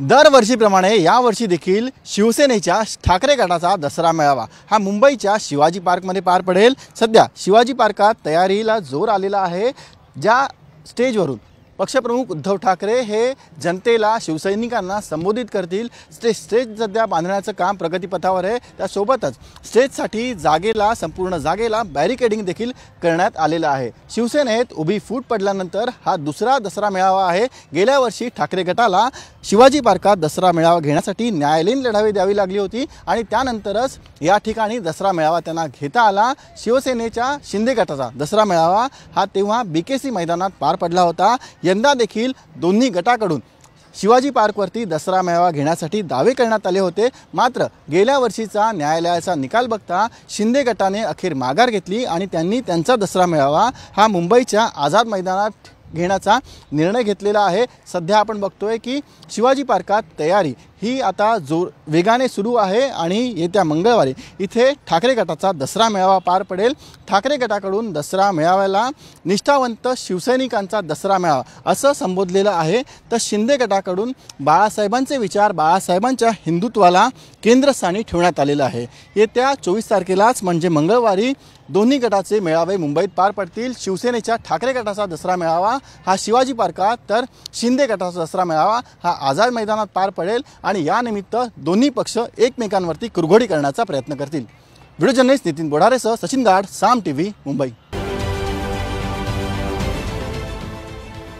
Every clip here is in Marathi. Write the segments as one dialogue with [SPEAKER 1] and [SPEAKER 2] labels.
[SPEAKER 1] दरवर्षीप्रमाणे यावर्षी देखील शिवसेनेच्या ठाकरे गटाचा दसरा मेळावा हा मुंबईच्या शिवाजी पार्कमध्ये पार पडेल सध्या शिवाजी पार्कात तयारीला जोर आलेला आहे ज्या स्टेजवरून पक्षप्रमुख उद्धव ठाकरे हे जनतेला शिवसैनिकांना संबोधित करतील स्टे स्टेज सध्या बांधण्याचं काम प्रगतीपथावर आहे त्यासोबतच स्टेजसाठी जागेला संपूर्ण जागेला बॅरिकेडिंग देखील करण्यात आलेलं आहे शिवसेनेत उभी फूट पडल्यानंतर हा दुसरा दसरा मेळावा आहे गेल्या वर्षी ठाकरे गटाला शिवाजी पार्कात दसरा मेळावा घेण्यासाठी न्यायालयीन लढावी द्यावी लागली होती आणि त्यानंतरच या ठिकाणी दसरा मेळावा त्यांना घेता आला शिवसेनेच्या शिंदे गटाचा दसरा मेळावा हा तेव्हा बी के सी मैदानात पार पडला होता यंदा देखील दोन्ही गटाकडून शिवाजी पार्कवरती दसरा मेळावा घेण्यासाठी दावे करण्यात आले होते मात्र गेल्या वर्षीचा न्यायालयाचा निकाल बघता शिंदे गटाने अखेर माघार घेतली आणि त्यांनी त्यांचा दसरा मेळावा हा मुंबईच्या आझाद मैदानात घेण्याचा निर्णय घेतलेला आहे सध्या आपण बघतोय की शिवाजी पार्कात तयारी ही आता जोर वेगाने सुरू आहे आणि येत्या मंगळवारी इथे ठाकरे गटाचा दसरा मेळावा पार पडेल ठाकरे गटाकडून दसरा मेळाव्याला निष्ठावंत शिवसैनिकांचा दसरा मेळावा असं संबोधलेलं आहे तर शिंदे गटाकडून बाळासाहेबांचे विचार बाळासाहेबांच्या हिंदुत्वाला केंद्रस्थानी ठेवण्यात आलेलं आहे येत्या चोवीस तारखेलाच म्हणजे मंगळवारी दोन्ही गटाचे मेळावे मुंबईत पार पडतील शिवसेनेच्या ठाकरे गटाचा दसरा मेळावा हा शिवाजी पार्कात तर शिंदे गटाचा दसरा मेळावा हा आझाद मैदानात पार पडेल आणि यानिमित्त दोन्ही पक्ष एकमेकांवरती कुरघोडी करण्याचा प्रयत्न करतील व्हिडिओ जर्नलिस्ट नितीन बोढारेसह सचिन गाड साम टीव्ही मुंबई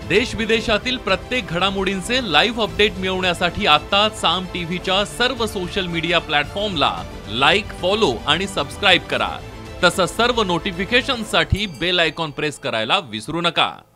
[SPEAKER 2] देश विदेशातील प्रत्येक घडामोडींचे लाईव्ह अपडेट मिळवण्यासाठी आता साम टीव्हीच्या सर्व सोशल मीडिया प्लॅटफॉर्मला लाईक फॉलो आणि सबस्क्राईब करा तसंच सर्व नोटिफिकेशनसाठी बेल आयकॉन प्रेस करायला विसरू नका